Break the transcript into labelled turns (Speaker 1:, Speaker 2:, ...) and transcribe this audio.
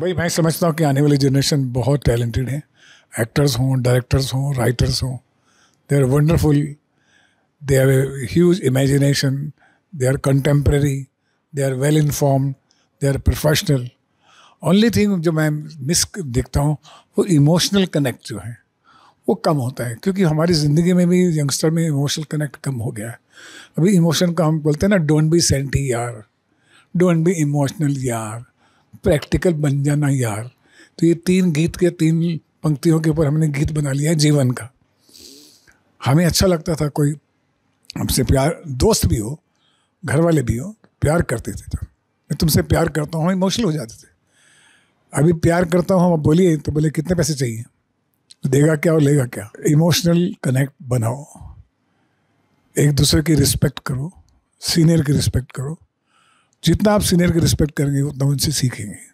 Speaker 1: भाई मैं समझता हूँ कि आने वाली जनरेशन बहुत टैलेंटेड है एक्टर्स हों डायरेक्टर्स हों राइटर्स हों they are wonderful they have a huge imagination they are contemporary they are well informed they are professional only thing जो मैं मिस देखता हूँ वो इमोशनल कनेक्ट जो है वो कम होता है क्योंकि हमारी ज़िंदगी में भी यंगस्टर में इमोशनल कनेक्ट कम हो गया है अभी इमोशन का हम बोलते हैं ना डोंट बी सेंटी यार डोंट बी इमोशनल यार प्रैक्टिकल बन जाना यार तो ये तीन गीत के तीन पंक्तियों के ऊपर हमने गीत बना लिया जीवन का हमें अच्छा लगता था कोई हमसे प्यार दोस्त भी हो घर वाले भी हो प्यार करते थे तो मैं तुमसे प्यार करता हूँ इमोशनल हो जाते थे अभी प्यार करता हूँ आप बोलिए तो बोले कितने पैसे चाहिए तो देगा क्या और लेगा क्या इमोशनल कनेक्ट बनाओ एक दूसरे की रिस्पेक्ट करो सीनियर की रिस्पेक्ट करो जितना आप सीनियर के रिस्पेक्ट करेंगे उतना उनसे सीखेंगे